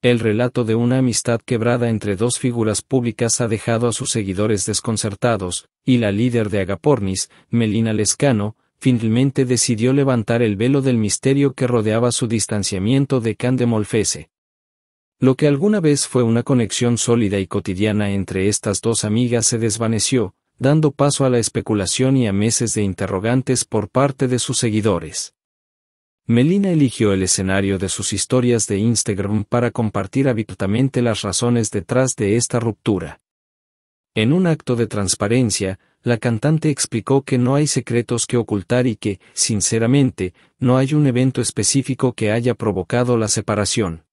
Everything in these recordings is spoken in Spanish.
El relato de una amistad quebrada entre dos figuras públicas ha dejado a sus seguidores desconcertados, y la líder de Agapornis, Melina Lescano, finalmente decidió levantar el velo del misterio que rodeaba su distanciamiento de Candemolfese. Lo que alguna vez fue una conexión sólida y cotidiana entre estas dos amigas se desvaneció, dando paso a la especulación y a meses de interrogantes por parte de sus seguidores. Melina eligió el escenario de sus historias de Instagram para compartir habitualmente las razones detrás de esta ruptura. En un acto de transparencia, la cantante explicó que no hay secretos que ocultar y que, sinceramente, no hay un evento específico que haya provocado la separación.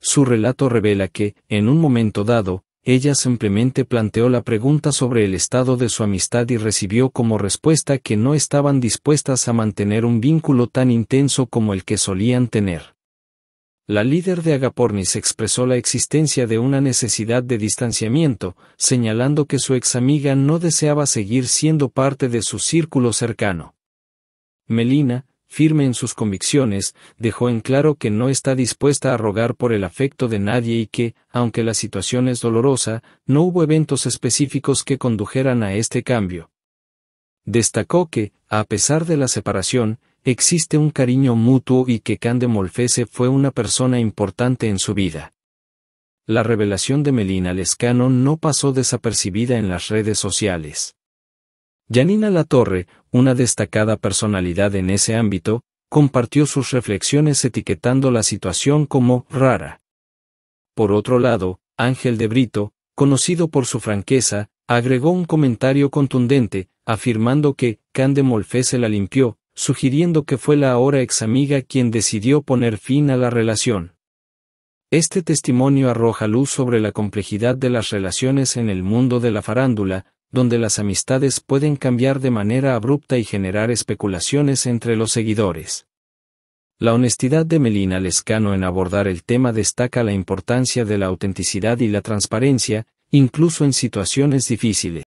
Su relato revela que, en un momento dado, ella simplemente planteó la pregunta sobre el estado de su amistad y recibió como respuesta que no estaban dispuestas a mantener un vínculo tan intenso como el que solían tener. La líder de Agapornis expresó la existencia de una necesidad de distanciamiento, señalando que su ex amiga no deseaba seguir siendo parte de su círculo cercano. Melina, firme en sus convicciones, dejó en claro que no está dispuesta a rogar por el afecto de nadie y que, aunque la situación es dolorosa, no hubo eventos específicos que condujeran a este cambio. Destacó que, a pesar de la separación, existe un cariño mutuo y que Cande Molfese fue una persona importante en su vida. La revelación de Melina Lescano no pasó desapercibida en las redes sociales. Janina Latorre, una destacada personalidad en ese ámbito, compartió sus reflexiones etiquetando la situación como rara. Por otro lado, Ángel de Brito, conocido por su franqueza, agregó un comentario contundente, afirmando que Cande se la limpió, sugiriendo que fue la ahora ex amiga quien decidió poner fin a la relación. Este testimonio arroja luz sobre la complejidad de las relaciones en el mundo de la farándula, donde las amistades pueden cambiar de manera abrupta y generar especulaciones entre los seguidores. La honestidad de Melina Lescano en abordar el tema destaca la importancia de la autenticidad y la transparencia, incluso en situaciones difíciles.